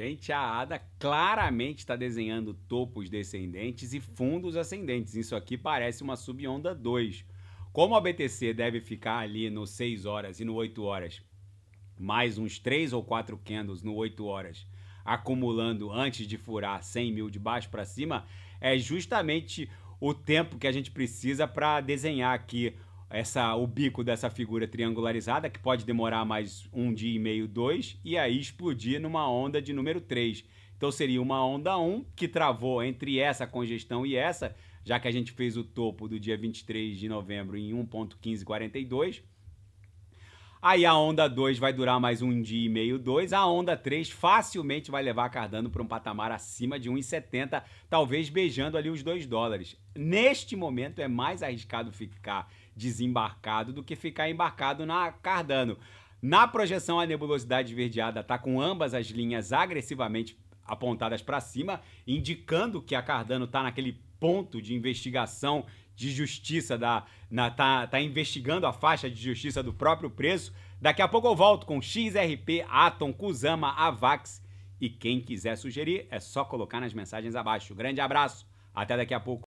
Gente, a Ada claramente está desenhando topos descendentes e fundos ascendentes. Isso aqui parece uma subonda 2. Como a BTC deve ficar ali no 6 horas e no 8 horas, mais uns 3 ou 4 candles no 8 horas, acumulando antes de furar 100 mil de baixo para cima, é justamente o tempo que a gente precisa para desenhar aqui essa, o bico dessa figura triangularizada, que pode demorar mais um dia e meio, dois, e aí explodir numa onda de número 3. Então seria uma onda 1 que travou entre essa congestão e essa, já que a gente fez o topo do dia 23 de novembro em 1.1542, Aí a onda 2 vai durar mais um dia e meio, dois. A onda 3 facilmente vai levar a Cardano para um patamar acima de 1,70, talvez beijando ali os 2 dólares. Neste momento é mais arriscado ficar desembarcado do que ficar embarcado na Cardano. Na projeção, a nebulosidade verdeada está com ambas as linhas agressivamente apontadas para cima, indicando que a Cardano está naquele ponto de investigação de justiça da na, tá, tá investigando a faixa de justiça do próprio preço. Daqui a pouco eu volto com XRP, Atom, Kusama, Avax e quem quiser sugerir é só colocar nas mensagens abaixo. Grande abraço, até daqui a pouco.